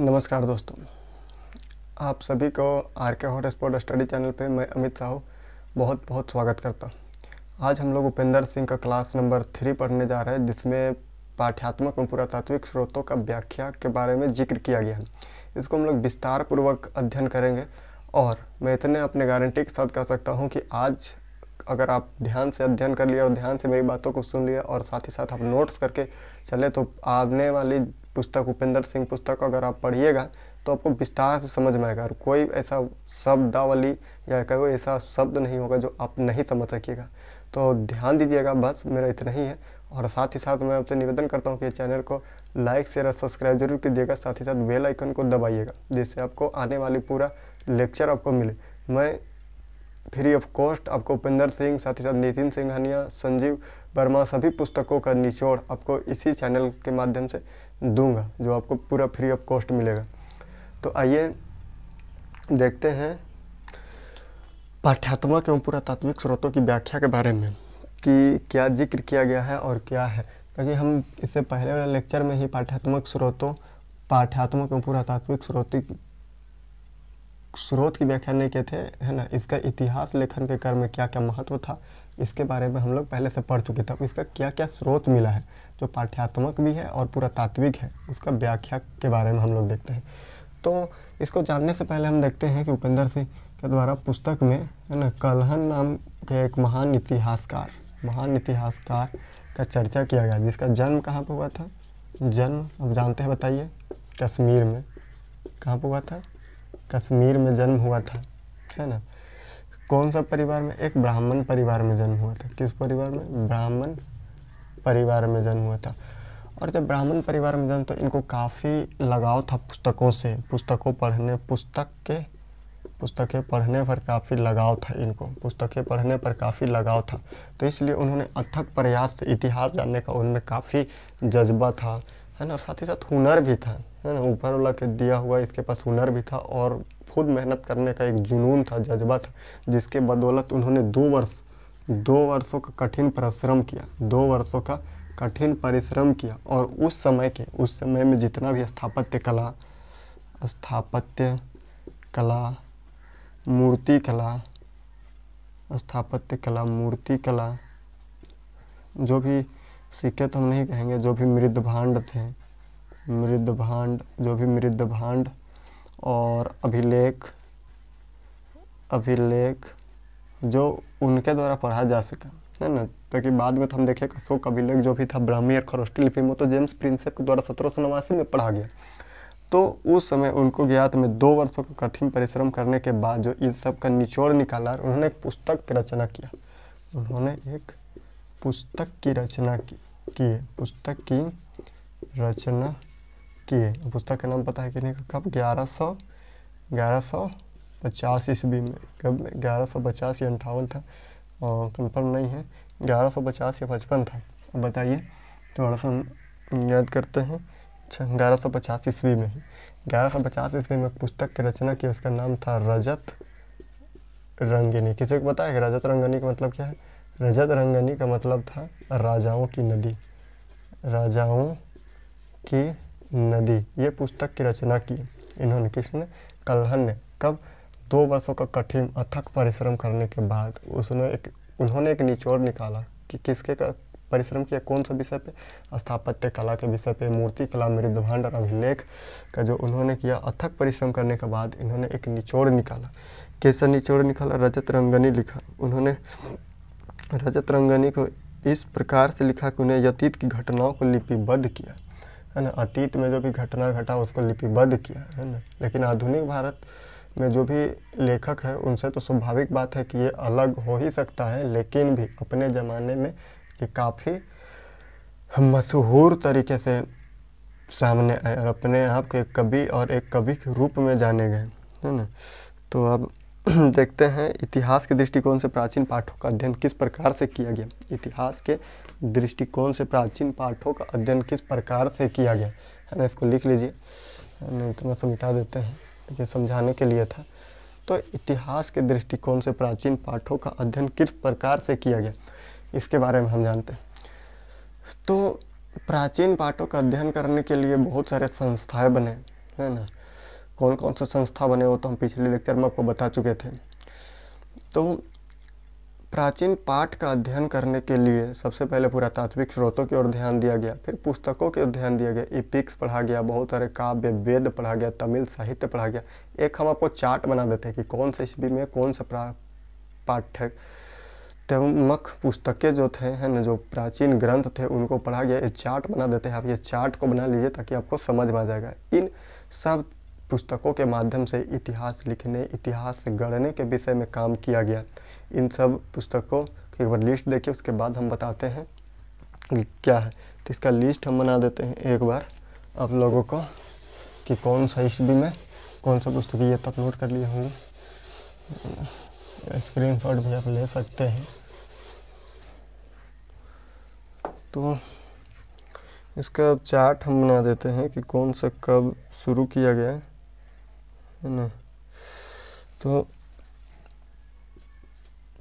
नमस्कार दोस्तों आप सभी को आर के हॉट स्पॉट स्टडी चैनल पे मैं अमित साहू बहुत बहुत स्वागत करता हूँ आज हम लोग उपेंद्र सिंह का क्लास नंबर थ्री पढ़ने जा रहे हैं जिसमें पाठ्यात्मक और पुरातात्विक स्रोतों का व्याख्या के बारे में जिक्र किया गया है इसको हम लोग विस्तार पूर्वक अध्ययन करेंगे और मैं इतने अपने गारंटी के साथ कह सकता हूँ कि आज अगर आप ध्यान से अध्ययन कर लिए और ध्यान से मेरी बातों को सुन लिया और साथ ही साथ आप नोट्स करके चले तो आने वाली पुस्तक उपेंद्र सिंह पुस्तक अगर आप पढ़िएगा तो आपको विस्तार से समझ में आएगा और कोई ऐसा शब्दावली या कोई ऐसा शब्द नहीं होगा जो आप नहीं समझ सकिएगा तो ध्यान दीजिएगा बस मेरा इतना ही है और साथ ही साथ मैं आपसे निवेदन करता हूँ कि चैनल को लाइक शेयर और सब्सक्राइब जरूर कीजिएगा साथ ही साथ बेल आइकन को दबाइएगा जिससे आपको आने वाली पूरा लेक्चर आपको मिले मैं फ्री ऑफ कॉस्ट आपको उपेंद्र सिंह साथ ही साथ नितिन सिंघानिया संजीव वर्मा सभी पुस्तकों का निचोड़ आपको इसी चैनल के माध्यम से दूंगा जो आपको पूरा फ्री ऑफ कॉस्ट मिलेगा तो आइए देखते हैं पाठ्यात्मक एवं पुरातात्विक स्रोतों की व्याख्या के बारे में कि क्या जिक्र किया गया है और क्या है क्योंकि हम इससे पहले वाले लेक्चर में ही पाठ्यात्मक स्रोतों पाठ्यात्मक एवं पुरातात्विक स्रोतों स्रोत की व्याख्या नहीं किए थे है ना इसका इतिहास लेखन के क्रम में क्या क्या महत्व था इसके बारे में हम लोग पहले से पढ़ चुके थे इसका क्या क्या स्रोत मिला है जो पाठ्यात्मक भी है और पूरा तात्विक है उसका व्याख्या के बारे में हम लोग देखते हैं तो इसको जानने से पहले हम देखते हैं कि उपेंद्र सिंह के द्वारा पुस्तक में है ना कलहन नाम के एक महान इतिहासकार महान इतिहासकार का चर्चा किया गया जिसका जन्म कहाँ पर हुआ था जन्म अब जानते हैं बताइए कश्मीर में कहाँ पर हुआ था कश्मीर में जन्म हुआ था है ना कौन सा परिवार में एक ब्राह्मण परिवार में जन्म हुआ था किस परिवार में ब्राह्मण परिवार में जन्म हुआ था और जब ब्राह्मण परिवार में जन्म तो इनको काफ़ी लगाव था पुस्तकों से पुस्तकों पढ़ने पुस्तक के पुस्तकें पढ़ने पर काफ़ी लगाव था इनको पुस्तकें पढ़ने पर काफ़ी लगाव था तो इसलिए उन्होंने अथक प्रयास से इतिहास जानने का उनमें काफ़ी जज्बा था है ना और साथ ही साथ हुनर भी था है ना ऊपर वाला के दिया हुआ इसके पास हुनर भी था और खुद मेहनत करने का एक जुनून था जज्बा था जिसके बदौलत उन्होंने दो वर्ष दो वर्षों का कठिन परिश्रम किया दो वर्षों का कठिन परिश्रम किया और उस समय के उस समय में जितना भी स्थापत्य कला स्थापत्य कला मूर्ति कला स्थापत्य कला मूर्ति कला जो भी सिक्के तो हम नहीं कहेंगे जो भी मृद भांड थे मृद भांड जो भी मृद भांड और अभिलेख अभिलेख जो उनके द्वारा पढ़ा जा सके है ना ताकि बाद में तो हम देखें अशोक अभिलेख जो भी था ब्राह्मी और खरोष्टी लिपि में तो जेम्स प्रिंसेप के द्वारा सत्रह सौ नवासी में पढ़ा गया तो उस समय उनको ज्ञात में दो वर्षों का कठिन परिश्रम करने के बाद जो इन सब का निचोड़ निकाला उन्होंने एक पुस्तक की रचना किया उन्होंने एक पुस्तक की रचना की, की पुस्तक की रचना किए पुस्तक का नाम पता है कि नहीं कब ग्यारह सौ ग्यारह सौ पचास ईस्वी में कब ग्यारह सौ पचास या अंठावन था और कंफर्म नहीं है ग्यारह सौ पचास या पचपन था अब बताइए थोड़ा सा हम याद करते हैं अच्छा ग्यारह सौ पचास ईस्वी में ग्यारह सौ पचास ईस्वी में पुस्तक की रचना की उसका नाम था रजत रंगनी किसी को पता है रजत रंगनी का मतलब क्या है रजत रंगनी का मतलब था राजाओं की नदी राजाओं की नदी ये पुस्तक की रचना की इन्होंने कृष्ण कल्हन ने कब दो वर्षों का कठिन अथक परिश्रम करने के बाद उसने एक उन्होंने एक निचोड़ निकाला कि किसके का परिश्रम किया कौन सा विषय पे स्थापत्य कला के विषय पे मूर्ति कला मृदभांड और अभिलेख का जो उन्होंने किया अथक परिश्रम करने के बाद इन्होंने एक निचोड़ निकाला कैसा निचोड़ निकाला रजत रंगनी लिखा उन्होंने रजत रंगनी को इस प्रकार से लिखा कि उन्हें यतीत की घटनाओं को लिपिबद्ध किया है ना अतीत में जो भी घटना घटा उसको लिपिबद्ध किया है ना लेकिन आधुनिक भारत में जो भी लेखक है उनसे तो स्वाभाविक बात है कि ये अलग हो ही सकता है लेकिन भी अपने ज़माने में ये काफ़ी मशहूर तरीके से सामने आए और अपने आप के कवि और एक कवि के रूप में जाने गए है ना तो अब देखते हैं इतिहास के दृष्टिकोण से प्राचीन पाठों का अध्ययन किस प्रकार से किया गया इतिहास के दृष्टिकोण से प्राचीन पाठों का अध्ययन किस प्रकार से किया गया है ना इसको लिख लीजिए नहीं तो मैं समझा देते हैं देखिए समझाने के लिए था तो इतिहास के दृष्टिकोण से प्राचीन पाठों का अध्ययन किस प्रकार से किया गया इसके बारे में हम जानते हैं तो प्राचीन पाठों का अध्ययन करने के लिए बहुत सारे संस्थाएं बने है ना कौन कौन से संस्था बने वो तो हम पिछले लेक्चर में आपको बता चुके थे तो प्राचीन पाठ का अध्ययन करने के लिए सबसे पहले पुरातात्विक स्रोतों की ओर ध्यान दिया गया फिर पुस्तकों की ओर ध्यान दिया गया इपिक्स पढ़ा गया बहुत सारे काव्य वेद पढ़ा गया तमिल साहित्य पढ़ा गया एक हम आपको चार्ट बना देते हैं कि कौन से ईस्वी में कौन सा पाठ्य तमक पुस्तकें जो थे हैं ना जो प्राचीन ग्रंथ थे उनको पढ़ा गया ये चार्ट बना देते हैं आप ये चार्ट को बना लीजिए ताकि आपको समझ में आ जाएगा इन सब पुस्तकों के माध्यम से इतिहास लिखने इतिहास गढ़ने के विषय में काम किया गया इन सब पुस्तकों की एक बार लिस्ट देखिए उसके बाद हम बताते हैं कि क्या है तो इसका लिस्ट हम बना देते हैं एक बार आप लोगों को कि कौन सा ईस्वी में कौन सा पुस्तक ये तो अपलोड कर लिए होंगे स्क्रीन शॉट भी आप ले सकते हैं तो इसका चार्ट हम बना देते हैं कि कौन सा कब शुरू किया गया है ना तो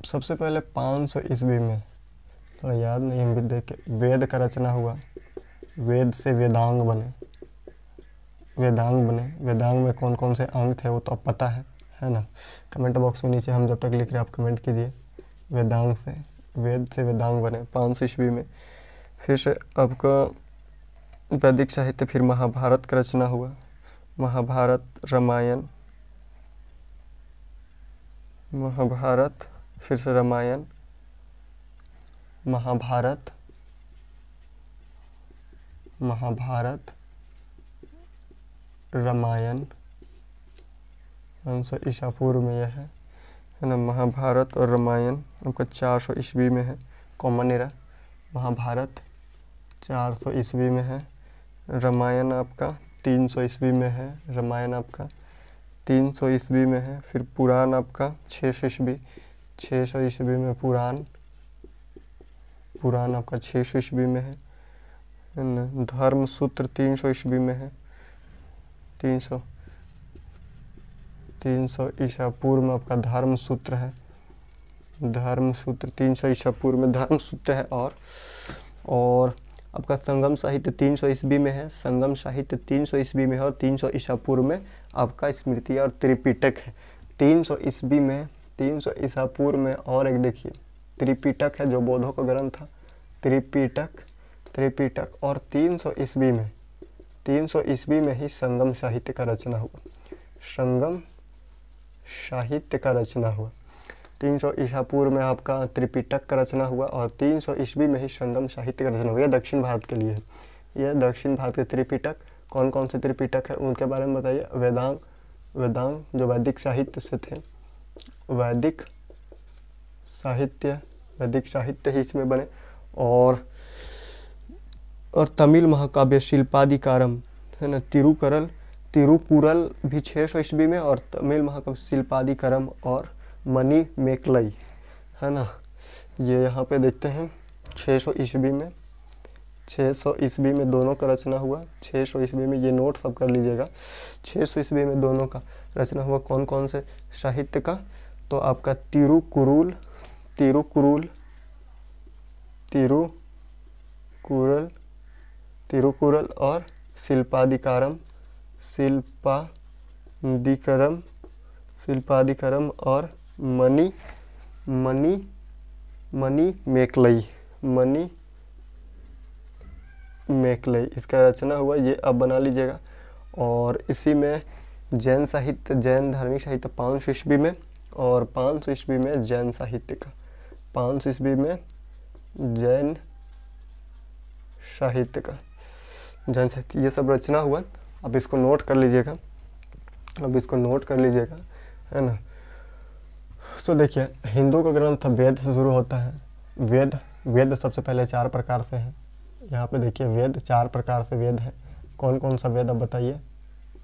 सबसे पहले 500 सौ ईस्वी में थोड़ा याद नहीं हम देखे वेद का रचना हुआ वेद से वेदांग बने वेदांग बने वेदांग में कौन कौन से अंग थे वो तो अब पता है है ना कमेंट बॉक्स में नीचे हम जब तक लिख रहे आप कमेंट कीजिए वेदांग से वेद से वेदांग बने पाँच सौ ईस्वी में फिर से आपका वैदिक साहित्य फिर महाभारत का रचना हुआ महाभारत रामायण महाभारत फिर से रामायण महाभारत महाभारत रामायण आंसर ईशापुर में यह है है ना महाभारत और रामायण आपका चार सौ ईस्वी में है कॉमन एरा महाभारत चार सौ ईस्वी में है रामायण आपका तीन सौ ईस्वी में है रामायण आपका तीन सौ ईस्वी में है फिर पुराण आपका छः सौ ईस्वी छः सौ ईस्वी में पुराण पुराण आपका छः सौ ईस्वी में है धर्म सूत्र तीन सौ ईस्वी में है तीन सौ तीन सौ ईसा पूर्व में आपका धर्म सूत्र है धर्म सूत्र तीन सौ ईसा पूर्व में धर्म सूत्र है और और आपका संगम साहित्य तीन सौ ईस्वी में है संगम साहित्य तीन सौ ईस्वी में है और तीन सौ ईसा पूर्व में आपका स्मृति और त्रिपिटक है तीन सौ ईस्वी में तीन सौ ईसा पूर्व में और एक देखिए त्रिपिटक है जो बौद्धों का ग्रंथ था त्रिपिटक त्रिपिटक और तीन सौ ईस्वी में तीन सौ ईस्वी में ही संगम साहित्य का रचना हुआ संगम साहित्य का रचना हुआ तीन सौ ईसा पूर्व में आपका त्रिपिटक का रचना हुआ और तीन सौ ईस्वी में ही संगम साहित्य का रचना हुआ यह दक्षिण भारत के लिए है यह दक्षिण भारत के त्रिपिटक कौन कौन से त्रिपिटक है उनके बारे में बताइए वेदांग वेदांग जो वैदिक साहित्य से थे वैदिक साहित्य वैदिक साहित्य ही इसमें बने और और तमिल महाकाव्य शिल्पाधिकारम है ना तिरुकरल तिरुपुरल भी छः सौ ईस्वी में और तमिल महाकाव्य शिल्पाधिकारम और मनी मेकलई है ना ये यहाँ पे देखते हैं छः सौ ईस्वी में छः सौ ईस्वी में दोनों का रचना हुआ छः सौ ईस्वी में ये नोट सब कर लीजिएगा छः सौ ईस्वी में दोनों का रचना हुआ कौन कौन से साहित्य का तो आपका तिरुकुरुल तिरुकुरुल तिरुकुरल तिरुकुरल और शिल्पाधिकारम शिल्पाधिकरम शिल्पाधिकरम और मनी मनी मनी मेकलई मनी मेकलई इसका रचना हुआ ये अब बना लीजिएगा और इसी में जैन साहित्य जैन धार्मिक साहित्य पाँच ईस्वी में और पाँच सौ ईस्वी में जैन साहित्य का पाँच सौ ईस्वी में जैन साहित्य का जैन साहित्य ये सब रचना हुआ अब इसको नोट कर लीजिएगा अब इसको नोट कर लीजिएगा है ना तो देखिए हिंदू का ग्रंथ वेद से शुरू होता है वेद वेद सबसे पहले चार प्रकार से है यहाँ पे देखिए वेद चार प्रकार से वेद है कौन कौन सा वेद अब बताइए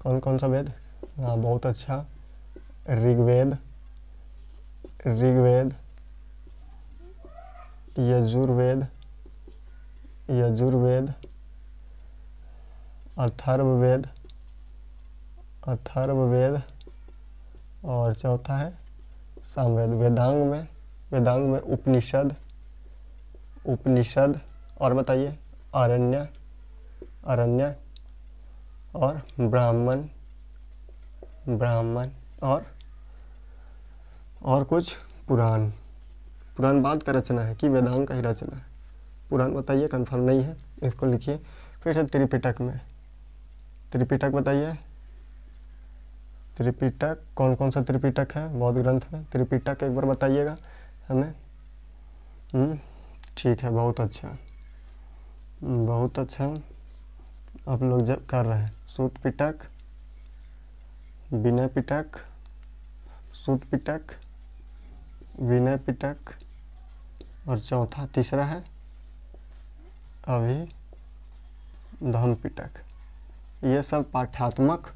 कौन कौन सा वेद हाँ बहुत अच्छा ऋग्वेद ऋग्वेद यजुर्वेद यजुर्वेद अथर्ववेद अथर्ववेद और चौथा है सामवेद वेदांग में वेदांग में उपनिषद उपनिषद और बताइए अरण्य अरण्य और ब्राह्मण ब्राह्मण और और कुछ पुराण पुराण बाद का रचना है कि वेदांग का ही रचना है पुराण बताइए कन्फर्म नहीं है इसको लिखिए फिर से त्रिपिटक में त्रिपिटक बताइए त्रिपिटक कौन कौन सा त्रिपिटक है बौद्ध ग्रंथ में त्रिपिटक एक बार बताइएगा हमें हम्म, ठीक है बहुत अच्छा हम्म, बहुत अच्छा आप लोग जब कर रहे हैं सूत पिटक विनय पिटक सूत पिटक विनय पिटक और चौथा तीसरा है अभी धन पिटक ये सब पाठ्यात्मक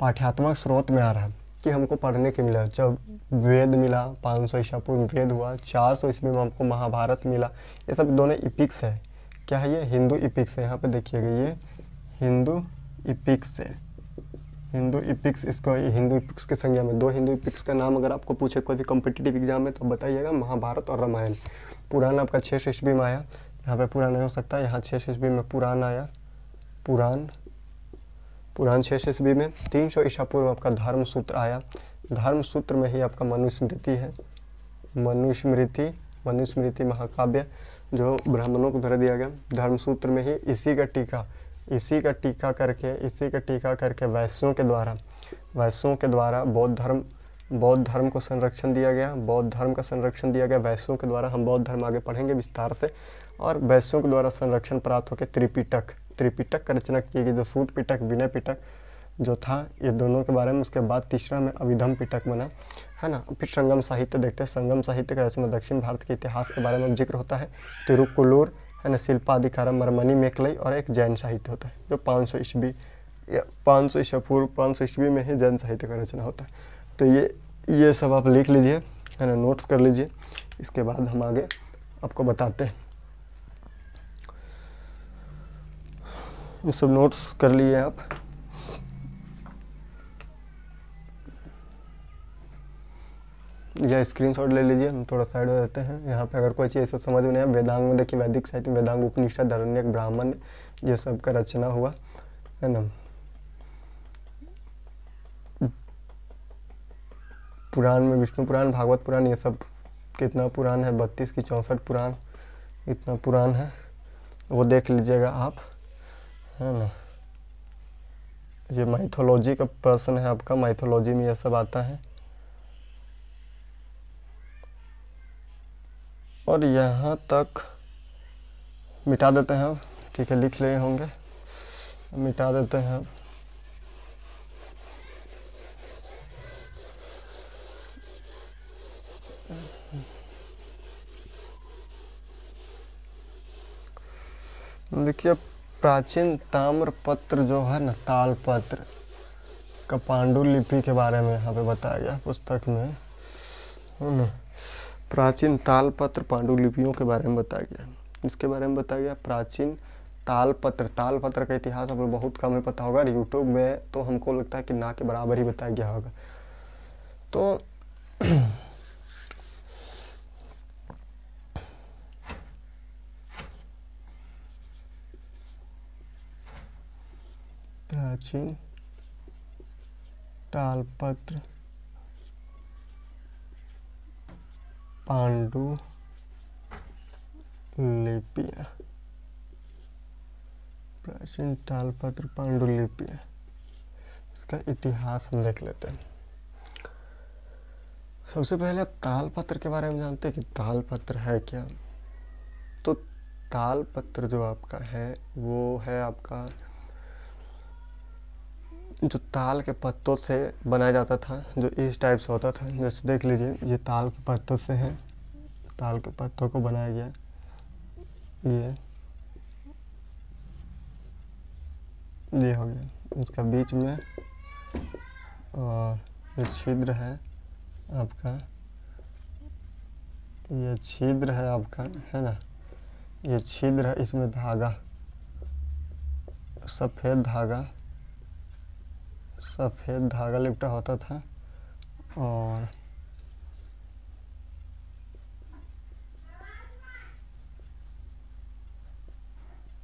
पाठ्यात्मक स्रोत में आ रहा है कि हमको पढ़ने के मिला जब वेद मिला 500 सौ ईसा पूर्व वेद हुआ 400 सौ ईस्वी में हमको महाभारत मिला ये सब दोनों इपिक्स है क्या है ये हिंदू इपिक्स है यहाँ पे देखिएगा ये हिंदू इपिक्स है हिंदू इपिक्स इसको हिंदू इपिक्स की संज्ञा में दो हिंदू इपिक्स का नाम अगर आपको पूछे कोई भी कॉम्पिटेटिव एग्जाम में तो बताइएगा महाभारत और रामायण पुराण आपका छः ईस्वी में आया यहाँ पे पुराण हो सकता यहाँ छः ईस्वी में पुराण आया पुराण पुराण छः ईस्वी में तीन सौ ईशा पूर्व आपका धर्म सूत्र आया धर्म सूत्र में ही आपका मनुस्मृति है मनुस्मृति मनुस्मृति महाकाव्य जो ब्राह्मणों को द्वारा दिया गया धर्मसूत्र में ही इसी का टीका इसी का टीका करके इसी का टीका करके वैश्यों के द्वारा वैश्यों के द्वारा बौद्ध धर्म बौद्ध धर्म को संरक्षण दिया गया बौद्ध धर्म का संरक्षण दिया गया वैश्यों के द्वारा हम बौद्ध धर्म आगे पढ़ेंगे विस्तार से और वैश्यों के द्वारा संरक्षण प्राप्त होकर त्रिपिटक त्रिपिटक का रचना की गई जो सूत पिटक विनय पिटक जो था ये दोनों के बारे में उसके बाद तीसरा में अविधम पिटक बना है ना फिर संगम साहित्य देखते हैं संगम साहित्य का रचना दक्षिण भारत के इतिहास के बारे में जिक्र होता है तिरुकुलूर है ना शिल्पाधिकारम मरमनी मेकलई और एक जैन साहित्य होता है जो 500 सौ ईस्वी या पाँच सौ ईसा पूर्व पाँच सौ ईस्वी में ही जैन साहित्य का रचना होता है तो ये ये सब आप लिख लीजिए है ना नोट्स कर लीजिए इसके बाद हम आगे आपको बताते हैं ये सब नोट्स कर लिए आप या स्क्रीनशॉट ले लीजिए हम थोड़ा साइड हो जाते हैं यहाँ पे अगर कोई चीज़ समझ में नहीं आए वेदांग में देखिए वैदिक साहित्य वेदांग उपनिषद धरण्य ब्राह्मण ये सब का रचना हुआ है ना पुराण में विष्णु पुराण भागवत पुराण ये सब कितना पुराण है बत्तीस की चौंसठ पुराण इतना पुराण है वो देख लीजिएगा आप है ना ये माइथोलॉजी का पर्सन है आपका माइथोलॉजी में यह सब आता है और यहाँ तक मिटा देते हैं ठीक है लिख लिए होंगे मिटा देते हैं देखिए प्राचीन पत्र जो है ना तालपत्र का पांडुलिपि के बारे में यहाँ पे बताया गया पुस्तक में है ना प्राचीन तालपत्र पांडुलिपियों के बारे में बताया गया इसके बारे में बताया गया प्राचीन तालपत्र तालपत्र का इतिहास आप बहुत कम ही पता होगा यूट्यूब में तो हमको लगता है कि ना के बराबर ही बताया गया होगा तो प्राचीन तालपत्र पांडु लिपिया प्राचीन तालपत्र पांडुलिपियाँ इसका इतिहास हम देख लेते हैं सबसे पहले आप तालपत्र के बारे में जानते हैं कि तालपत्र है क्या तो तालपत्र जो आपका है वो है आपका जो ताल के पत्तों से बनाया जाता था जो इस टाइप से होता था जैसे देख लीजिए ये ताल के पत्तों से है ताल के पत्तों को बनाया गया ये ये हो गया इसका बीच में और ये छिद्र है आपका ये छिद्र है आपका है ना ये छिद्र है इसमें धागा सफ़ेद धागा सफ़ेद धागा लिपटा होता था और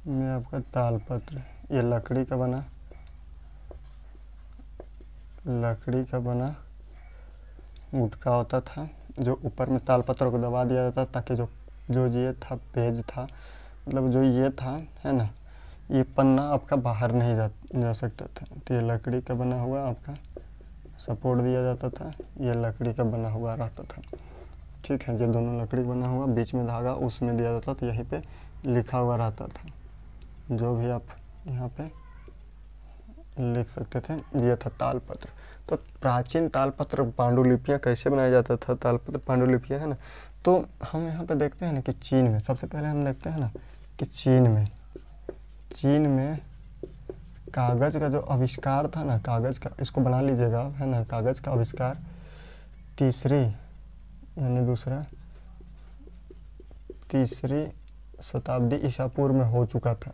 मैं आपका तालपत्र ये लकड़ी का बना लकड़ी का बना गुटका होता था जो ऊपर में तालपत्र को दबा दिया जाता ताकि जो जो ये था पेज था मतलब जो ये था है ना ये पन्ना आपका बाहर नहीं जा जा सकता था तो ये लकड़ी का बना हुआ आपका सपोर्ट दिया जाता था ये लकड़ी का बना हुआ रहता था ठीक है ये दोनों लकड़ी बना हुआ बीच में धागा उसमें दिया जाता था यहीं पे लिखा हुआ रहता था जो भी आप यहाँ पे लिख सकते थे ये था तालपत्र तो प्राचीन तालपत्र पांडुलिपियाँ कैसे बनाया जाता था तालपत्र पांडुलिपियाँ है ना तो हम यहाँ पे देखते हैं ना कि चीन में सबसे पहले हम देखते हैं ना कि चीन में चीन में कागज़ का जो आविष्कार था ना कागज़ का इसको बना लीजिएगा है ना कागज़ का आविष्कार तीसरी यानी दूसरा तीसरी शताब्दी ईसा पूर्व में हो चुका था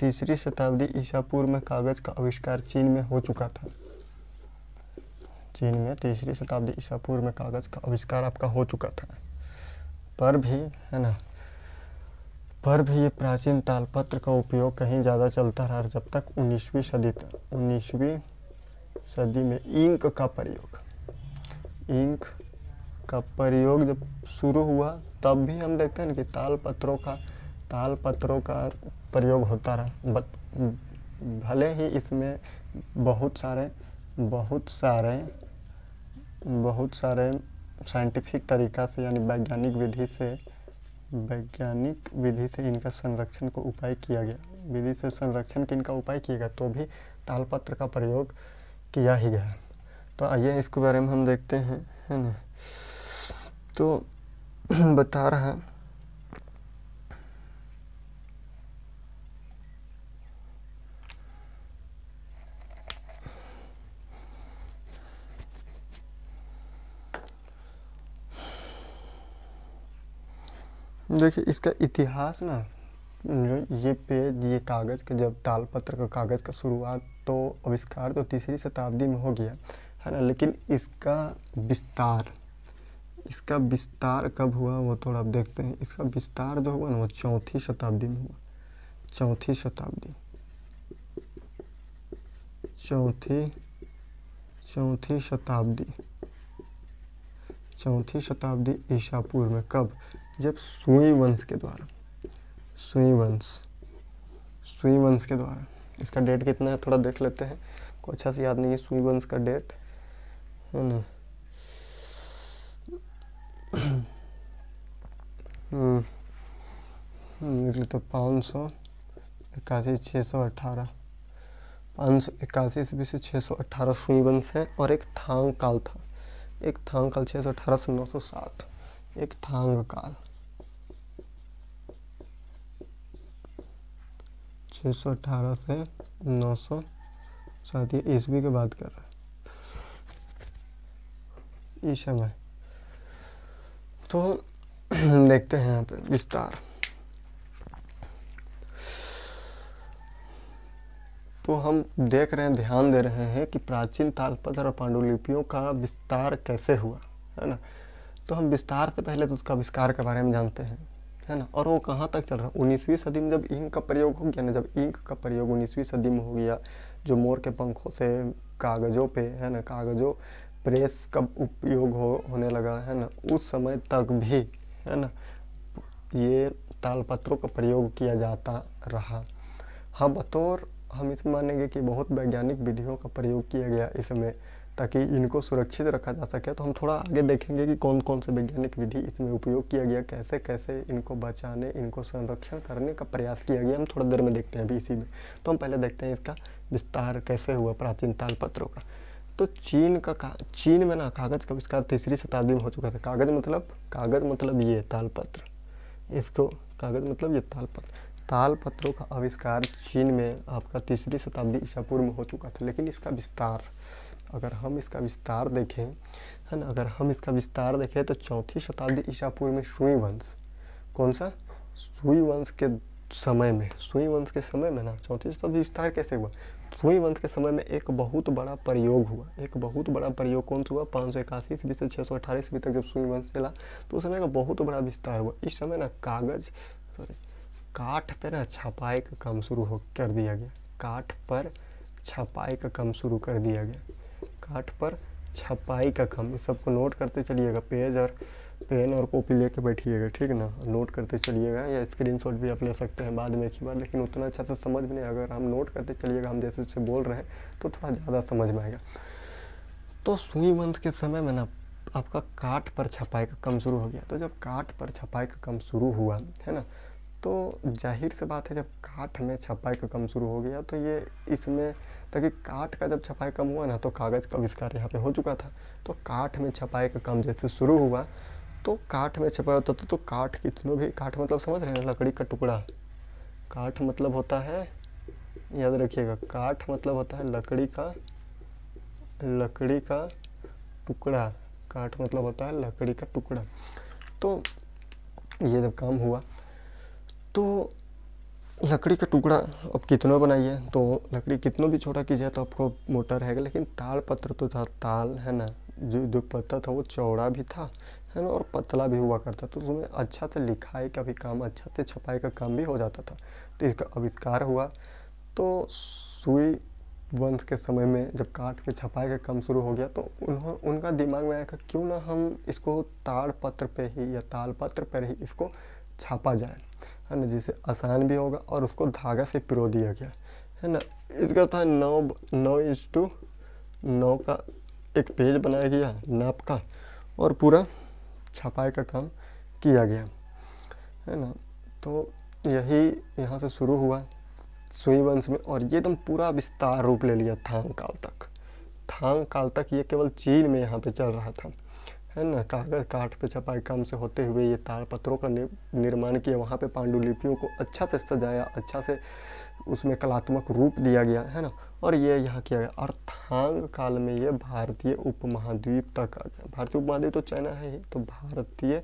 तीसरी शताब्दी ईसा पूर्व में कागज़ का आविष्कार चीन में हो चुका था चीन में तीसरी शताब्दी ईसा पूर्व में कागज़ का आविष्कार आपका हो चुका था पर भी है ना पर भी ये प्राचीन तालपत्र का उपयोग कहीं ज़्यादा चलता रहा जब तक उन्नीसवीं सदी तक उन्नीसवीं सदी में इंक का प्रयोग इंक का प्रयोग जब शुरू हुआ तब भी हम देखते हैं ना कि तालपत्रों का तालपत्रों का प्रयोग होता रहा भले ही इसमें बहुत सारे बहुत सारे बहुत सारे साइंटिफिक तरीका से यानी वैज्ञानिक विधि से वैज्ञानिक विधि से इनका संरक्षण को उपाय किया गया विधि से संरक्षण के इनका उपाय किया गया तो भी तालपत्र का प्रयोग किया ही गया तो आइए इसके बारे में हम देखते हैं है ना तो बता रहा है देखिए इसका इतिहास ना जो ये पेज ये कागज़ का जब तालपत्र का कागज़ का शुरुआत तो आविष्कार तो तीसरी शताब्दी में हो गया है ना लेकिन इसका विस्तार इसका विस्तार कब हुआ वो थोड़ा आप देखते हैं इसका विस्तार जो हुआ ना वो चौथी शताब्दी में हुआ चौथी शताब्दी चौथी चौथी शताब्दी चौथी शताब्दी ईशापुर में कब जब सुई वंश के द्वारा सुई वंश सुई वंश के द्वारा इसका डेट कितना है थोड़ा देख लेते हैं को अच्छा से याद नहीं है सुई वंश का डेट है ना लिख हम्म, लेते पाँच सौ इक्यासी छः सौ अठारह पाँच सौ इक्यासी ईस्वी से छः सौ अठारह सुई वंश है और एक थांग काल था एक थांग काल छः सौ अठारह से नौ सौ सात एक थांग काल छः सौ अठारह से नौ सौ साथ ईस्वी की बात कर रहे हैं इस समय तो देखते हैं यहाँ पे विस्तार तो हम देख रहे हैं ध्यान दे रहे हैं कि प्राचीन तालपत्र और पांडुलिपियों का विस्तार कैसे हुआ है ना तो हम विस्तार से पहले तो उसका आविष्कार के बारे में जानते हैं है ना और वो कहाँ तक चल रहा है उन्नीसवीं सदी में जब इंक का प्रयोग हो गया ना जब इंक का प्रयोग उन्नीसवीं सदी में हो गया जो मोर के पंखों से कागज़ों पे है ना कागज़ों प्रेस का उपयोग हो होने लगा है ना उस समय तक भी है ना ये तालपत्रों का प्रयोग किया जाता रहा हाँ बतौर हम इस मानेंगे कि बहुत वैज्ञानिक विधियों का प्रयोग किया गया इसमें ताकि इनको सुरक्षित रखा जा सके तो हम थोड़ा आगे देखेंगे कि कौन कौन से वैज्ञानिक विधि इसमें उपयोग किया गया कैसे कैसे इनको बचाने इनको संरक्षण करने का प्रयास किया गया हम थोड़ा देर में देखते हैं अभी इसी में तो हम पहले देखते हैं इसका विस्तार कैसे हुआ प्राचीन तालपत्रों का तो चीन का, का चीन में ना कागज़ का आविष्कार तीसरी शताब्दी में हो चुका था कागज़ मतलब कागज़ मतलब ये तालपत्र इसको कागज़ मतलब ये तालपत्र तालपत्रों का आविष्कार चीन में आपका तीसरी शताब्दी ईसा पूर्व में हो चुका था लेकिन इसका विस्तार अगर हम इसका विस्तार देखें है ना अगर हम इसका विस्तार देखें तो चौथी शताब्दी ईसा पूर्व में सुई वंश कौन सा सुई वंश के समय में सुई वंश के समय में ना चौथी शताब्दी विस्तार कैसे हुआ सुई वंश के समय में एक बहुत बड़ा प्रयोग हुआ एक बहुत बड़ा प्रयोग कौन सा हुआ पाँच सौ इक्यासी ईस्वी से छः सौ अठारह ईस्वी तक जब सुई वंश चला तो उस समय का बहुत बड़ा विस्तार हुआ इस समय ना कागज सॉरी काठ पर ना छपाई का काम शुरू हो कर दिया गया काठ पर छपाई का काम शुरू कर दिया गया काट पर छपाई का काम सबको नोट करते चलिएगा पेज और पेन और कॉपी लेके बैठिएगा ठीक ना नोट करते चलिएगा या स्क्रीनशॉट भी आप ले सकते हैं बाद में एक ही बार लेकिन उतना अच्छा से समझ में नहीं अगर हम नोट करते चलिएगा हम जैसे जैसे बोल रहे हैं तो थोड़ा ज़्यादा समझ में आएगा तो सुई वंश के समय में ना आपका काट पर छपाई का काम शुरू हो गया तो जब काट पर छपाई का काम शुरू हुआ है ना तो जाहिर से बात है जब काठ में छपाई का कम शुरू हो गया तो ये इसमें ताकि काठ का जब छपाई कम हुआ ना तो कागज़ का आविष्कार यहाँ पे हो चुका था तो काठ में छपाई का कम जैसे शुरू हुआ तो काठ में छपाई होता था तो काठ कितनों भी काठ मतलब समझ रहे हैं लकड़ी का टुकड़ा काठ मतलब होता है याद रखिएगा काठ मतलब होता है लकड़ी का लकड़ी का टुकड़ा काठ मतलब होता है लकड़ी का टुकड़ा तो ये जब काम हुआ तो लकड़ी का टुकड़ा अब कितना बनाइए तो लकड़ी कितना भी छोटा कीजिए तो आपको मोटा रहेगा लेकिन ताल पत्र तो था ताल है ना जो जो पत्ता था वो चौड़ा भी था है ना और पतला भी हुआ करता तो उसमें अच्छा से लिखाई का भी काम अच्छा से छपाई का काम भी हो जाता था तो इसका आविष्कार हुआ तो सुई वंश के समय में जब काट के छपाई का काम शुरू हो गया तो उन्होंने उनका दिमाग में आया क्यों ना हम इसको ताड़ पत्र पे ही या तालपत्र पर ही इसको छापा जाए है ना जिसे आसान भी होगा और उसको धागा से पिरो दिया गया है ना इसका था नौ नौ इंच टू नौ का एक पेज बनाया गया नाप का और पूरा छपाई का काम किया गया है ना तो यही यहाँ से शुरू हुआ सुई वंश में और ये एकदम पूरा विस्तार रूप ले लिया थांग काल तक थांग काल तक ये केवल चीन में यहाँ पे चल रहा था है ना कागज काठ पे छपाई काम से होते हुए ये पत्रों का निर्माण किया वहाँ पे पांडुलिपियों को अच्छा से सजाया अच्छा से उसमें कलात्मक रूप दिया गया है ना और ये यहाँ किया गया अर्थांग काल में ये भारतीय उपमहाद्वीप तक आ गया भारतीय उपमहाद्वीप तो चाइना है ही तो भारतीय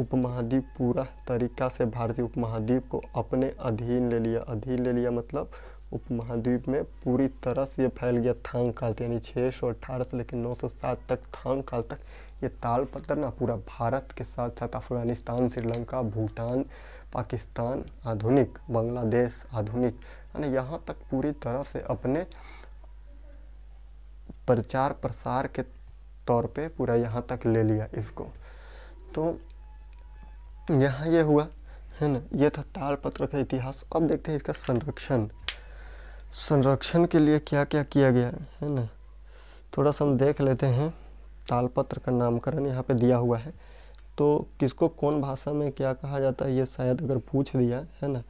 उपमहाद्वीप पूरा तरीका से भारतीय उपमहाद्वीप को अपने अधीन ले लिया अधीन ले लिया मतलब उपमहाद्वीप में पूरी तरह से ये फैल गया थांग काल यानी छः सौ अठारह से लेकिन नौ सौ सात तक थांग काल तक ये तालपत्र ना पूरा भारत के साथ साथ अफगानिस्तान श्रीलंका भूटान पाकिस्तान आधुनिक बांग्लादेश आधुनिक यानी यहाँ तक पूरी तरह से अपने प्रचार प्रसार के तौर पे पूरा यहाँ तक ले लिया इसको तो यहाँ ये यह हुआ है ना ये था तालपत्र का इतिहास अब देखते हैं इसका संरक्षण संरक्षण के लिए क्या क्या किया गया है ना थोड़ा सा हम देख लेते हैं तालपत्र का नामकरण यहाँ पे दिया हुआ है तो किसको कौन भाषा में क्या कहा जाता है ये शायद अगर पूछ दिया है ना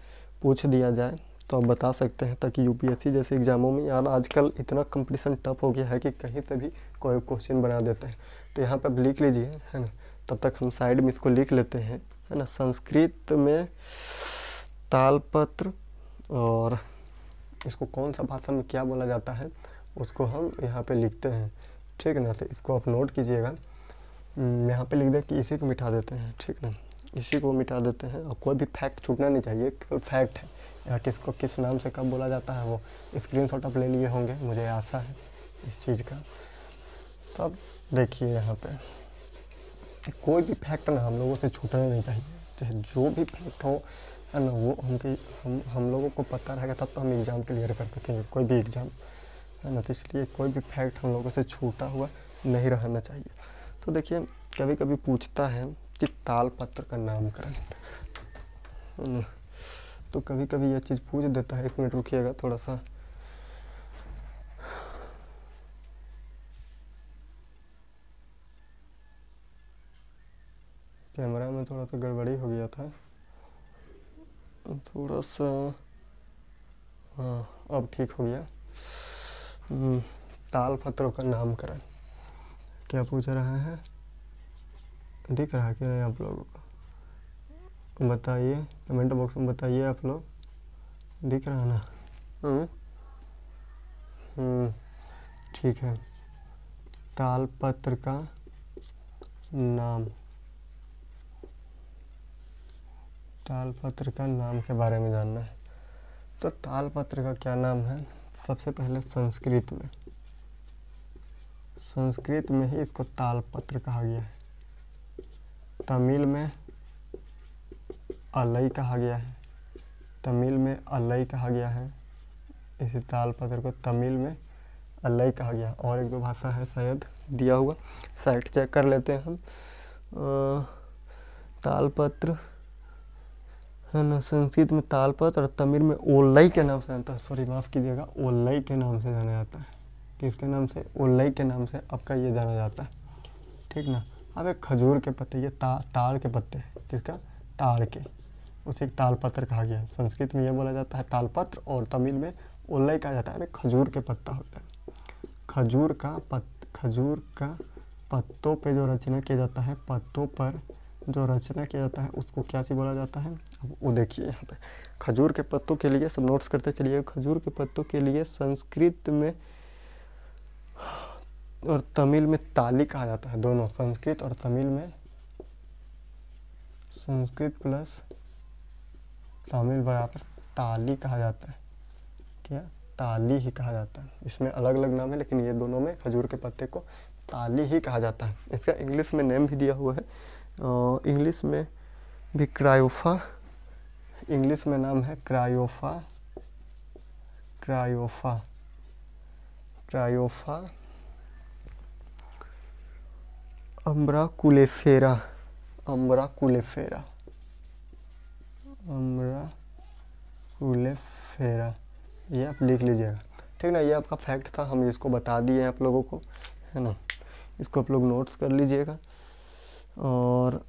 पूछ दिया जाए तो आप बता सकते हैं ताकि यूपीएससी जैसे एग्ज़ामों में यार आजकल इतना कंपटीशन टफ हो गया है कि कहीं से भी कोई क्वेश्चन बना देते हैं तो यहाँ पर आप लिख लीजिए है ना तब तक हम साइड में इसको लिख लेते हैं है ना संस्कृत में तालपत्र और इसको कौन सा भाषा में क्या बोला जाता है उसको हम यहाँ पे लिखते हैं ठीक है ना तो इसको आप नोट कीजिएगा हम्म, यहाँ पे लिख दें कि इसी को मिटा देते हैं ठीक ना इसी को मिटा देते हैं और कोई भी फैक्ट छूटना नहीं चाहिए केवल फैक्ट है या किसको किस नाम से कब बोला जाता है वो स्क्रीनशॉट आप ले लिए होंगे मुझे आशा है इस चीज़ का तो अब देखिए यहाँ पे कोई भी फैक्ट ना हम लोगों से छूटना नहीं चाहिए चाहे जो भी फैक्ट हो है ना वो हम हम लोगों को पता रहेगा तब तो हम एग्ज़ाम क्लियर कर सकेंगे कोई भी एग्ज़ाम है ना तो इसलिए कोई भी फैक्ट हम लोगों से छूटा हुआ नहीं रहना चाहिए तो देखिए कभी कभी पूछता है कि तालपत्र का नामकरण हम्म, तो कभी कभी यह चीज़ पूछ देता है एक मिनट रुकिएगा थोड़ा सा कैमरा में थोड़ा सा गड़बड़ी हो गया था थोड़ा सा हाँ अब ठीक हो गया हम्म, पत्रों का नामकरण क्या पूछ रहा है दिख रहा क्या है आप लोगों को बताइए कमेंट बॉक्स में बताइए आप लोग दिख रहा ना हम्म। हम्म, ठीक है तालपत्र का नाम तालपत्र का नाम के बारे में जानना है तो तालपत्र का क्या नाम है सबसे पहले संस्कृत में संस्कृत में ही इसको तालपत्र कहा गया है तमिल में अलई कहा गया है तमिल में अलई कहा गया है इसी तालपत्र को तमिल में अलई कहा गया और एक दो भाषा है शायद दिया हुआ साइट चेक कर लेते हैं हम तालपत्र है ना संस्कृत में तालपत और तमिल में ओलई के नाम से जानता है सॉरी माफ़ कीजिएगा ओलई के नाम से जाना जाता है किसके नाम से ओलई के नाम से आपका ये जाना जाता है ठीक ना अब एक खजूर के पत्ते ये ता, ताड़ के पत्ते किसका ताड़ के उसे एक तालपत्र कहा गया है संस्कृत में यह बोला जाता है तालपत्र और तमिल में ओलई कहा जाता है यानी खजूर के पत्ता होता है खजूर का पत खजूर का पत्तों पर जो रचना किया जाता है पत्तों पर जो रचना किया जाता है उसको क्या सी बोला जाता है अब वो देखिए यहाँ पे खजूर के पत्तों के लिए सब नोट्स करते चलिए खजूर के पत्तों के लिए संस्कृत में और तमिल में ताली कहा जाता है दोनों संस्कृत और तमिल में संस्कृत प्लस तमिल बराबर ताली कहा जाता है क्या ताली ही कहा जाता है इसमें अलग अलग नाम है लेकिन ये दोनों में खजूर के पत्ते को ताली ही कहा जाता है इसका इंग्लिश में नेम भी दिया हुआ है इंग्लिश में भी क्रायोफा इंग्लिश में नाम है क्रायोफा क्रायोफा क्रायोफा अम्बरा कुलेफेरा अम्बरा कुलेफेरा अम्बरा कुलेफेरा ये आप लिख लीजिएगा ठीक ना ये आपका फैक्ट था हम इसको बता दिए हैं आप लोगों को है ना इसको आप लोग नोट्स कर लीजिएगा और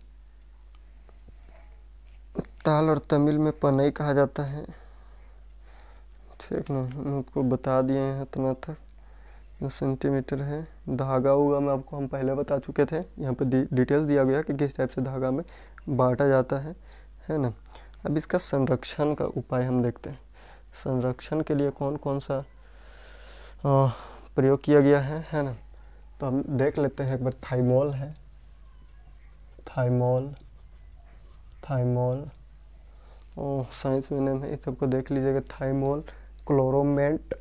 ताल और तमिल में पनई कहा जाता है ठीक ना हम आपको बता दिए हैं इतना तक जो सेंटीमीटर है धागा होगा मैं आपको हम पहले बता चुके थे यहाँ पर डि, डिटेल्स दिया गया कि किस टाइप से धागा में बांटा जाता है है ना अब इसका संरक्षण का उपाय हम देखते हैं संरक्षण के लिए कौन कौन सा प्रयोग किया गया है है ना तो हम देख लेते हैं एक बार थाइमोल है थाइमोल थाइमोल और साइंस में नेम है इस सबको देख लीजिएगा थाइमोल क्लोरोमेंट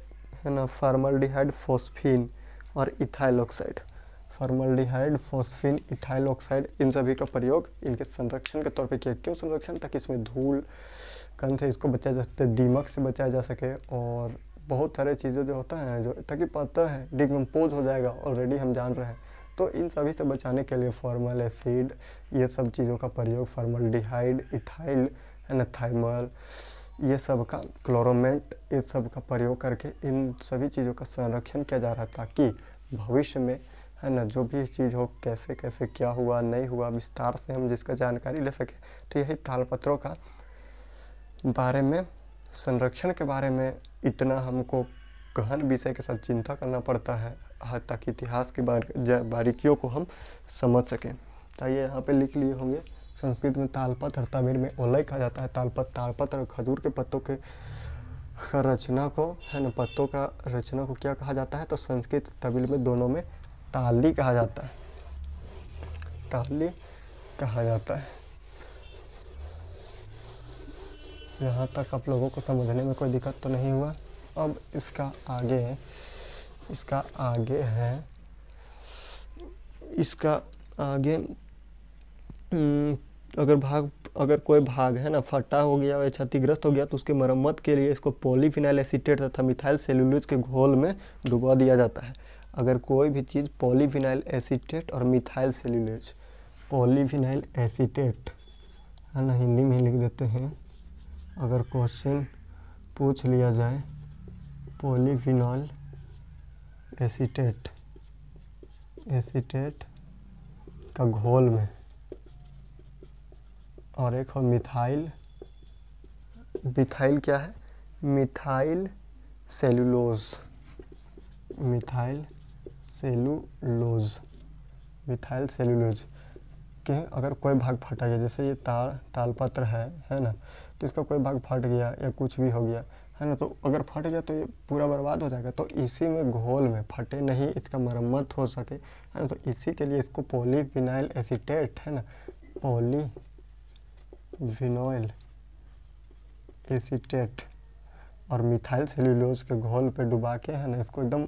है ना डिहाइड फोस्फिन और इथाइल ऑक्साइड डिहाइड फोस्फिन इथाइल ऑक्साइड इन सभी का प्रयोग इनके संरक्षण के तौर पे किया क्यों संरक्षण ताकि इसमें धूल कण से इसको बचाया जा सकता है दीमक से बचाया जा सके और बहुत सारे चीज़ें जो होता है जो ताकि पता है डिकम्पोज हो जाएगा ऑलरेडी हम जान रहे हैं तो इन सभी से बचाने के लिए फॉर्मल एसिड ये सब चीज़ों का प्रयोग फॉर्मल डिहाइड इथाइल एनथाइमल ये सब का क्लोरोमेंट ये सब का प्रयोग करके इन सभी चीज़ों का संरक्षण किया जा रहा है ताकि भविष्य में है ना जो भी चीज़ हो कैसे कैसे क्या हुआ नहीं हुआ विस्तार से हम जिसका जानकारी ले सकें तो यही तालपत्रों का बारे में संरक्षण के बारे में इतना हमको गहन विषय के साथ चिंता करना पड़ता है हाँ ताकि इतिहास की बार बारीकियों को हम समझ सकें तो ये यहाँ पे लिख लिए होंगे संस्कृत में तालपत्र तमिल में ओलय कहा जाता है तालपत्र तालपत्र और खजूर के पत्तों के रचना को है ना पत्तों का रचना को क्या कहा जाता है तो संस्कृत तमिल में दोनों में ताली कहा जाता है ताली कहा जाता है यहाँ तक आप लोगों को समझने में कोई दिक्कत तो नहीं हुआ अब इसका आगे है इसका आगे है इसका आगे हम्म, अगर भाग अगर कोई भाग है ना फटा हो गया या क्षतिग्रस्त हो गया तो उसकी मरम्मत के लिए इसको पॉलीफिनाइल एसीटेट तथा मिथाइल सेलुलोज के घोल में डुबा दिया जाता है अगर कोई भी चीज़ पॉलीफिनाइल एसिटेट और मिथाइल सेलुलोज पॉलीफिनाइल एसिटेट है हाँ ना हिंदी में ही लिख देते हैं अगर क्वेश्चन पूछ लिया जाए पॉलीफिनॉल एसीटेट एसीटेट का घोल में और एक हो मिथाइल मिथाइल क्या है methyl cellulose methyl cellulose methyl cellulose के अगर कोई भाग फटा गया जैसे ये ताल तालपत्र है है ना तो इसका कोई भाग फट गया या कुछ भी हो गया है ना तो अगर फट गया तो ये पूरा बर्बाद हो जाएगा तो इसी में घोल में फटे नहीं इसका मरम्मत हो सके है ना तो इसी के लिए इसको पोलीविनाइल एसीटेट है ना पोली विनोइल एसीटेट और मिथाइल सेल्यूलोज के घोल पे डुबा के है ना इसको एकदम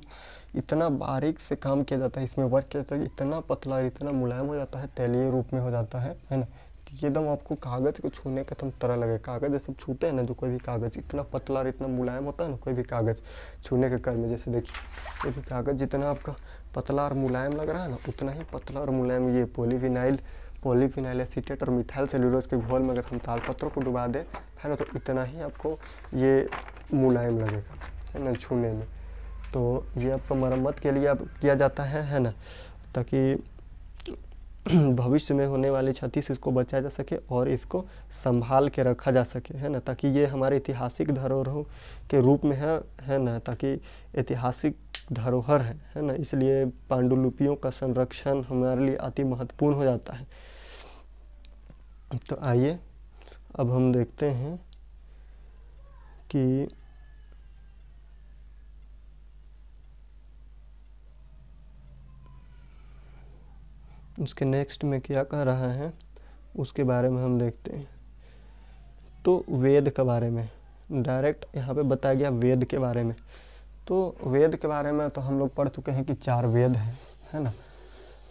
इतना बारीक से काम किया जाता है इसमें वर्क किया जाता है इतना पतला और इतना मुलायम हो जाता है तैलीय रूप में हो जाता है है ना कि एकदम आपको कागज़ को छूने का एकदम तरह लगे कागज़ जैसे छूते हैं ना जो कोई भी कागज़ इतना पतला और इतना मुलायम होता है ना कोई भी कागज़ छूने के कर में जैसे देखिए कोई भी कागज़ जितना आपका पतला और मुलायम लग रहा है ना उतना ही पतला और मुलायम ये पोलीविनाइल पोलीफिनाइल एसीटेट और मिथाइल सेल्यूलोज के घोल में अगर हम तालपत्रों को डुबा दें है ना तो इतना ही आपको ये मुलायम लगेगा है ना छूने में तो ये आपका तो मरम्मत के लिए अब किया जाता है है ना ताकि भविष्य में होने वाली क्षति से इसको बचाया जा सके और इसको संभाल के रखा जा सके है ना ताकि ये हमारे ऐतिहासिक धरोहरों के रूप में है है ना ताकि ऐतिहासिक धरोहर है है ना इसलिए पांडुलिपियों का संरक्षण हमारे लिए अति महत्वपूर्ण हो जाता है तो आइए अब हम देखते हैं कि उसके नेक्स्ट में क्या कह रहा है उसके बारे में हम देखते हैं तो वेद के बारे में डायरेक्ट यहाँ पे बताया गया वेद के बारे में तो वेद के बारे में तो हम लोग पढ़ चुके हैं कि चार वेद हैं है ना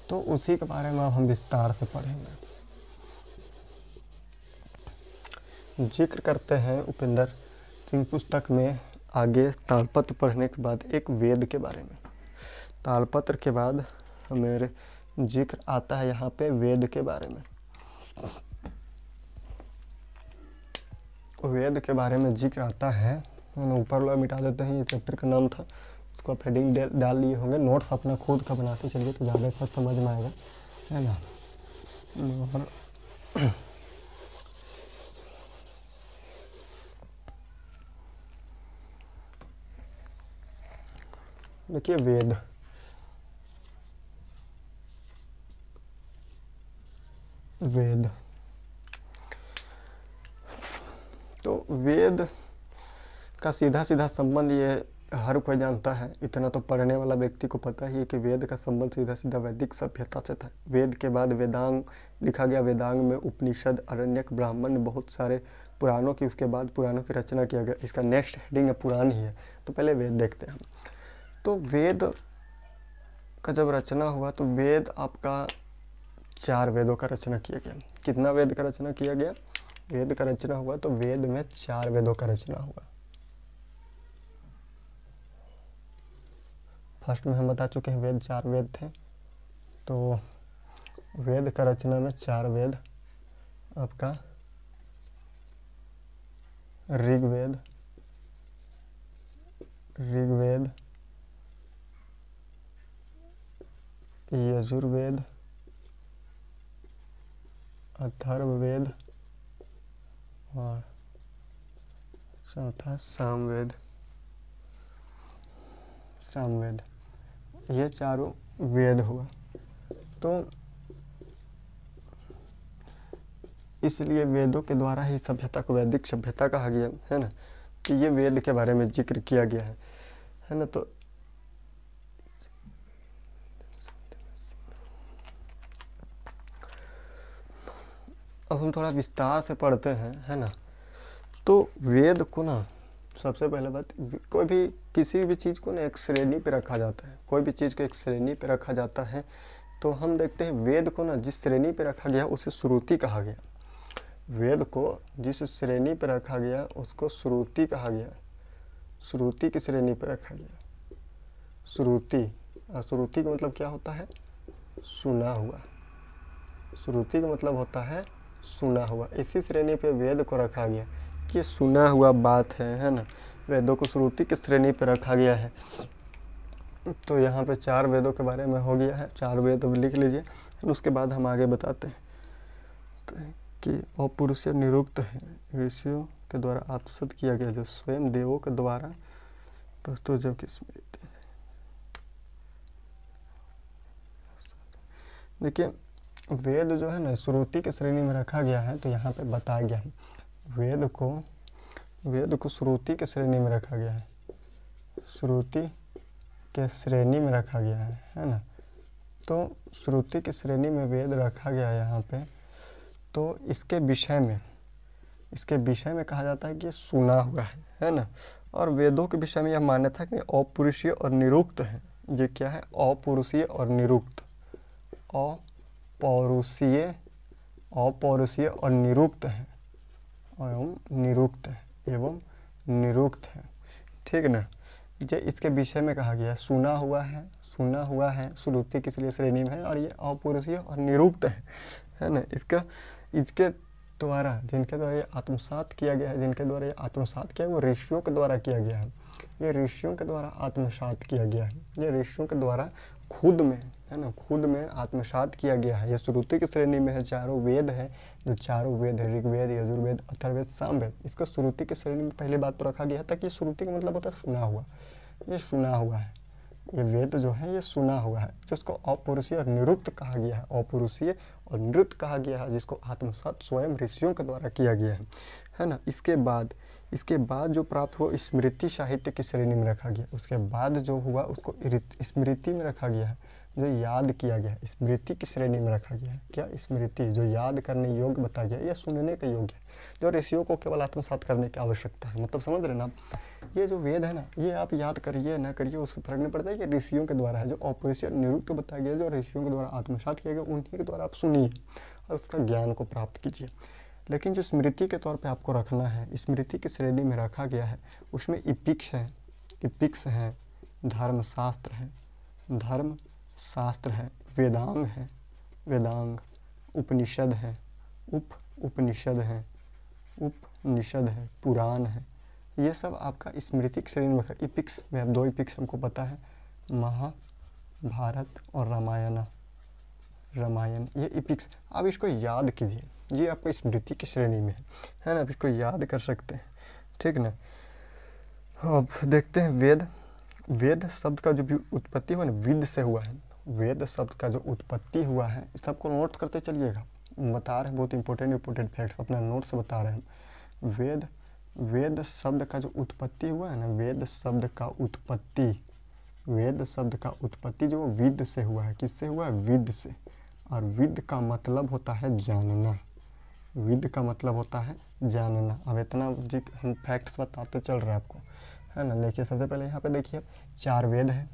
तो उसी के बारे में अब हम विस्तार से पढ़ेंगे जिक्र करते हैं उपेंद्र सिंह पुस्तक में आगे तालपत्र पढ़ने के बाद एक वेद के बारे में तालपत्र के बाद हमेरे जिक्र आता है यहाँ पे वेद के बारे में वेद के बारे में जिक्र आता है ऊपर वाला मिटा देते हैं ये चैप्टर का नाम था उसको आप हेडिंग डाल लिए होंगे नोट्स अपना खुद का बना के चलिए तो ज़्यादा अच्छा समझ में आएगा है ना और देखिए वेद वेद तो वेद का सीधा सीधा संबंध ये हर कोई जानता है इतना तो पढ़ने वाला व्यक्ति को पता ही है कि वेद का संबंध सीधा सीधा वैदिक सभ्यता से था वेद के बाद वेदांग लिखा गया वेदांग में उपनिषद अरण्यक ब्राह्मण बहुत सारे पुराणों की उसके बाद पुराणों की रचना किया गया इसका नेक्स्ट हेडिंग है पुराण ही है तो पहले वेद देखते हैं तो वेद का जब रचना हुआ तो वेद आपका चार वेदों का रचना किया गया कितना वेद का रचना किया गया वेद का रचना हुआ तो वेद में चार वेदों का रचना हुआ फर्स्ट में हम बता चुके हैं वेद चार वेद थे तो वेद का रचना में चार वेद आपका ऋग्वेद ऋग्वेद यजुर्वेद अथर्ववेद और चौथा सामवेद सामवेद ये चारों वेद हुआ तो इसलिए वेदों के द्वारा ही सभ्यता को वैदिक सभ्यता कहा गया है ना कि ये वेद के बारे में जिक्र किया गया है है ना तो अब हम थोड़ा विस्तार से पढ़ते हैं है ना तो वेद को ना सबसे पहले बात कोई भी किसी भी चीज़ को ना एक श्रेणी पर रखा जाता है कोई भी चीज़ को एक श्रेणी पर रखा जाता है तो हम देखते हैं वेद को ना जिस श्रेणी पर रखा गया उसे श्रुति कहा गया वेद को जिस श्रेणी पर रखा गया उसको श्रुति कहा गया श्रुति की श्रेणी पर रखा गया श्रुति और श्रुति का मतलब क्या होता है सुना हुआ श्रुति का मतलब होता है सुना हुआ इसी श्रेणी पे वेद को रखा गया कि सुना हुआ बात है है ना वेदों को श्रुति की श्रेणी पे रखा गया है तो यहाँ पे चार वेदों के बारे में हो गया है चार वेद लिख लीजिए फिर उसके बाद हम आगे बताते हैं तो कि अपुरुष निरुक्त है ऋषियों के द्वारा आत्मसत किया गया जो स्वयं देवों के द्वारा प्रस्तुत तो कि स्मृति देखिए वेद जो है ना श्रुति के श्रेणी में रखा गया है तो यहाँ पे बताया गया है वेद को वेद को श्रुति के श्रेणी में रखा गया है श्रुति के श्रेणी में रखा गया है है ना तो श्रुति की श्रेणी में वेद रखा गया है यहाँ पे तो इसके विषय में इसके विषय में कहा जाता है कि सुना हुआ है है ना और वेदों के विषय में यह मान्यता कि अपुरुषीय और निरुक्त है ये क्या है अपुरुषीय और निरुक्त अ अपौरुषीय अपौरुषीय और निरुक्त है एवं निरुक्त है एवं निरुक्त है ठीक ना ये इसके विषय में कहा गया है सुना हुआ है सुना हुआ है श्रुति किस लिए श्रेणी में है और ये अपौरुषीय और निरुक्त है है ना इसका इसके द्वारा जिनके द्वारा ये आत्मसात किया गया है जिनके द्वारा ये आत्मसात किया है वो ऋषियों के द्वारा किया गया है ये ऋषियों के द्वारा आत्मसात किया गया है ये ऋषियों के द्वारा खुद में है ना खुद में आत्मसात किया गया है यह श्रुति की श्रेणी में है चारों वेद है जो चारों वेद है ऋग्वेद यजुर्वेद अथर्वेद सामवेद इसको श्रुति की श्रेणी में पहले बात तो रखा गया है कि श्रुति का मतलब होता है सुना हुआ ये सुना हुआ है ये वेद जो है ये सुना हुआ है जिसको अपुरुषीय और निरुक्त कहा गया है अपुरुषीय और नृत्य कहा गया है जिसको आत्मसात स्वयं ऋषियों के द्वारा किया गया है है ना इसके बाद इसके बाद जो प्राप्त हुआ स्मृति साहित्य की श्रेणी में रखा गया उसके बाद जो हुआ उसको स्मृति में रखा गया है जो याद किया गया स्मृति की श्रेणी में रखा गया है क्या स्मृति जो याद करने योग्य बताया गया या सुनने का योग्य है जो ऋषियों को केवल आत्मसात करने की आवश्यकता है मतलब समझ रहे ना आप ये जो वेद है ना ये आप याद करिए ना करिए उसको फर्क नहीं पड़ता है कि ऋषियों के द्वारा है जो ऑपरेशन निरुक्त बताया गया जो ऋषियों के द्वारा आत्मसात किया गया उन्हीं के द्वारा आप सुनिए और उसका ज्ञान को प्राप्त कीजिए लेकिन जो स्मृति के तौर पर आपको रखना है स्मृति की श्रेणी में रखा गया है उसमें इपिक्स है इपिक्स हैं धर्मशास्त्र है धर्म शास्त्र है वेदांग है वेदांग उपनिषद है उप उपनिषद है उपनिषद है पुराण है ये सब आपका स्मृतिक श्रेणी में इपिक्स में अब दो इपिक्स हमको पता है महाभारत और रामायण रामायण ये इपिक्स आप इसको याद कीजिए ये आपको स्मृति की श्रेणी में है है ना आप इसको याद कर सकते हैं ठीक ना अब देखते हैं वेद वेद शब्द का जो भी उत्पत्ति हुआ ना विद से हुआ है वेद शब्द का जो उत्पत्ति हुआ है सबको नोट करते चलिएगा बता रहे हैं बहुत इंपॉर्टेंट इंपॉर्टेंट फैक्ट्स अपना नोट से बता रहे हैं वेद वेद शब्द का जो उत्पत्ति हुआ है ना वेद शब्द का उत्पत्ति वेद शब्द का उत्पत्ति जो विद से हुआ है किससे हुआ है विद से और विद का मतलब होता है जानना विद का मतलब होता है जानना अब इतना जी हम फैक्ट्स बताते चल रहे हैं आपको है ना देखिए सबसे पहले यहाँ पे देखिए चार वेद हैं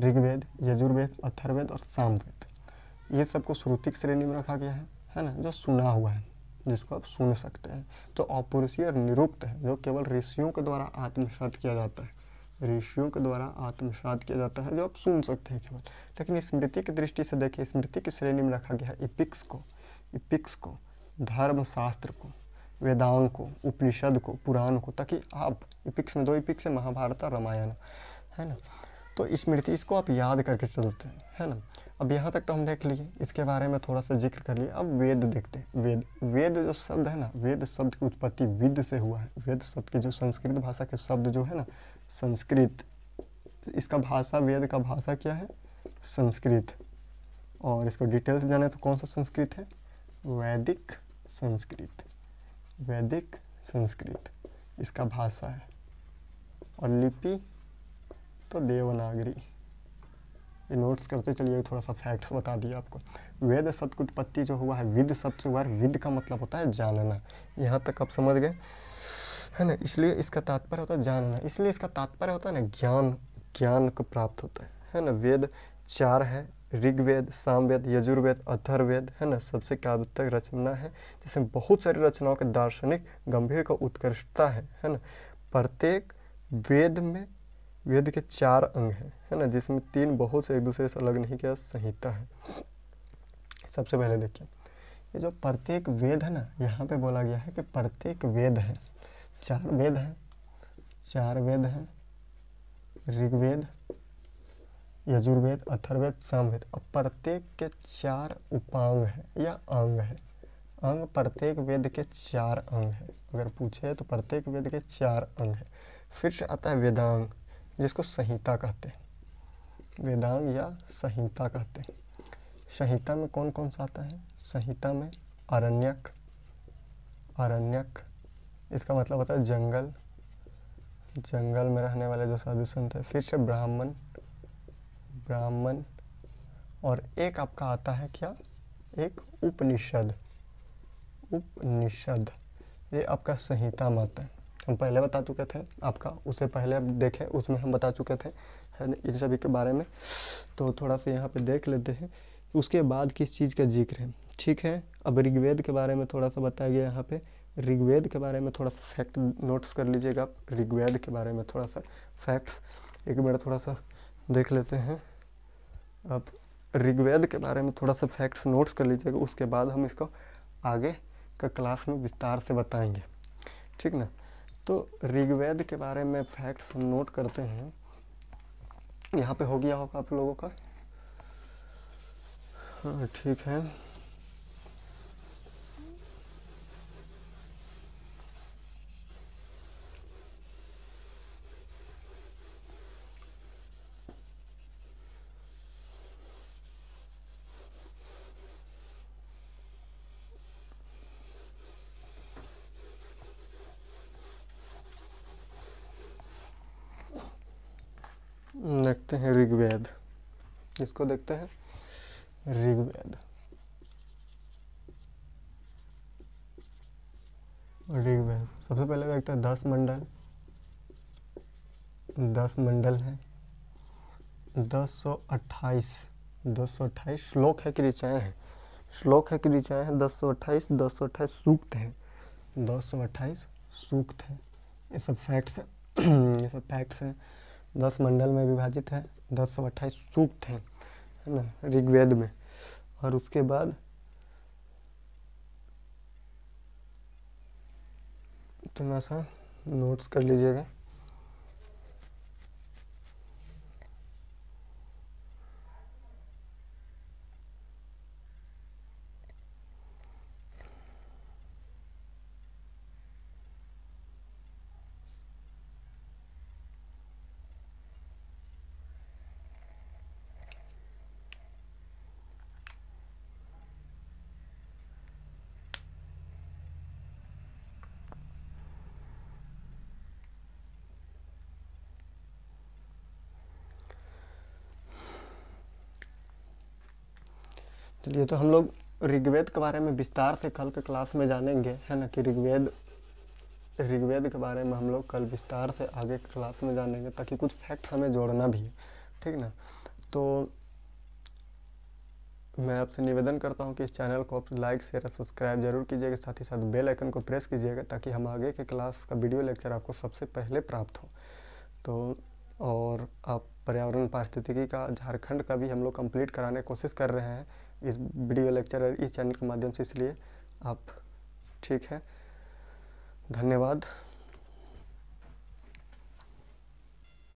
ऋग्वेद यजुर्वेद अथर्वेद और सामवेद ये सबको श्रुतिक श्रेणी में रखा गया है है ना जो सुना हुआ है जिसको आप सुन सकते हैं जो तो अपुरुषीय और निरुक्त है जो केवल ऋषियों के द्वारा आत्मसात किया जाता है ऋषियों के द्वारा आत्मसात किया जाता है जो आप सुन सकते हैं केवल लेकिन स्मृति की दृष्टि से देखिए स्मृति की श्रेणी में रखा गया है इपिक्स को इपिक्स को धर्मशास्त्र को वेदांग को उपनिषद को पुराण को ताकि आप इपिक्स में दो इपिक्स है महाभारत और रामायण है ना तो स्मृति इसको आप याद करके चलते हैं है ना अब यहाँ तक तो हम देख लिए इसके बारे में थोड़ा सा जिक्र कर लिए अब वेद देखते हैं वेद वेद जो शब्द है ना वेद शब्द की उत्पत्ति विद से हुआ है वेद शब्द की जो संस्कृत भाषा के शब्द जो है ना संस्कृत इसका भाषा वेद का भाषा क्या है संस्कृत और इसको डिटेल से जाने तो कौन सा संस्कृत है वैदिक संस्कृत वैदिक संस्कृत इसका भाषा है और लिपि तो देवनागरी ये नोट्स करते चलिए थोड़ा सा फैक्ट्स बता दिए आपको वेद शब्द की उत्पत्ति जो हुआ है विद शब्द से हुआ है विद का मतलब होता है जानना यहाँ तक आप समझ गए है ना इसलिए इसका तात्पर्य होता है जानना इसलिए इसका तात्पर्य होता है ना ज्ञान ज्ञान को प्राप्त होता है है ना वेद चार है ऋग्वेद सामवेद यजुर्वेद अथर्वेद है ना सबसे काव्यतक रचना है जिसमें बहुत सारी रचनाओं के दार्शनिक गंभीर का उत्कृष्टता है है ना प्रत्येक वेद में वेद के चार अंग हैं है ना जिसमें तीन बहुत से एक दूसरे से अलग नहीं किया संहिता है सबसे पहले देखिए ये जो प्रत्येक वेद है ना यहाँ पे बोला गया है कि प्रत्येक वेद है चार वेद है चार वेद है ऋग्वेद यजुर्वेद अथर्वेद सामवेद और प्रत्येक के चार उपांग है या अंग है अंग प्रत्येक वेद के चार अंग है अगर पूछे तो प्रत्येक वेद के चार अंग है फिर से आता है वेदांग जिसको संहिता कहते हैं वेदांग या संहिता कहते हैं संहिता में कौन कौन सा आता है संहिता में अरण्यक अरण्यक इसका मतलब होता है जंगल जंगल में रहने वाले जो साधु संत है फिर से ब्राह्मण ब्राह्मण और एक आपका आता है क्या एक उपनिषद उपनिषद ये आपका संहिता में आता है हम पहले बता चुके थे आपका उसे पहले आप देखें उसमें हम बता चुके थे इन सभी के बारे में तो थोड़ा सा यहाँ पे देख लेते हैं उसके बाद किस चीज़ का जिक्र है ठीक है अब ऋग्वेद के बारे में थोड़ा सा बताया गया यहाँ पे ऋग्वेद के बारे में थोड़ा सा फैक्ट नोट्स कर लीजिएगा आप ऋग्वेद के बारे में थोड़ा सा फैक्ट्स एक बार थोड़ा सा देख लेते हैं अब ऋग्वेद के बारे में थोड़ा सा फैक्ट्स नोट्स कर लीजिएगा उसके बाद हम इसको आगे का क्लास में विस्तार से बताएँगे ठीक ना तो ऋग्वेद के बारे में फैक्ट्स हम नोट करते हैं यहाँ पे हो गया होगा आप लोगों का हाँ ठीक है हैं ऋग्वेद इसको देखते हैं ऋग्वेद ऋग्वेद सबसे पहले देखते हैं दस मंडल दस मंडल है दस सौ अट्ठाईस दस सौ अट्ठाईस श्लोक है कि ऋचाएँ हैं श्लोक है कि ऋचाएँ हैं दस सौ अट्ठाईस दस सौ अट्ठाईस सूक्त है दस सौ अट्ठाईस सूक्त है ये सब फैक्ट्स हैं ये सब फैक्ट्स हैं दस मंडल में विभाजित है दस सौ अट्ठाईस सूक्त हैं है ना ऋग्वेद में और उसके बाद थोड़ा सा नोट्स कर लीजिएगा चलिए तो हम लोग ऋग्वेद के बारे में विस्तार से कल के क्लास में जानेंगे है ना कि ऋग्वेद ऋग्वेद के बारे में हम लोग कल विस्तार से आगे क्लास में जानेंगे ताकि कुछ फैक्ट्स हमें जोड़ना भी है ठीक ना तो मैं आपसे निवेदन करता हूँ कि इस चैनल को आप लाइक शेयर और सब्सक्राइब जरूर कीजिएगा साथ ही साथ बेल आइकन को प्रेस कीजिएगा ताकि हम आगे के क्लास का वीडियो लेक्चर आपको सबसे पहले प्राप्त हो तो और आप पर्यावरण पारिस्थितिकी का झारखंड का भी हम लोग कंप्लीट कराने की कोशिश कर रहे हैं इस वीडियो और इस चैनल के माध्यम से इसलिए आप ठीक है धन्यवाद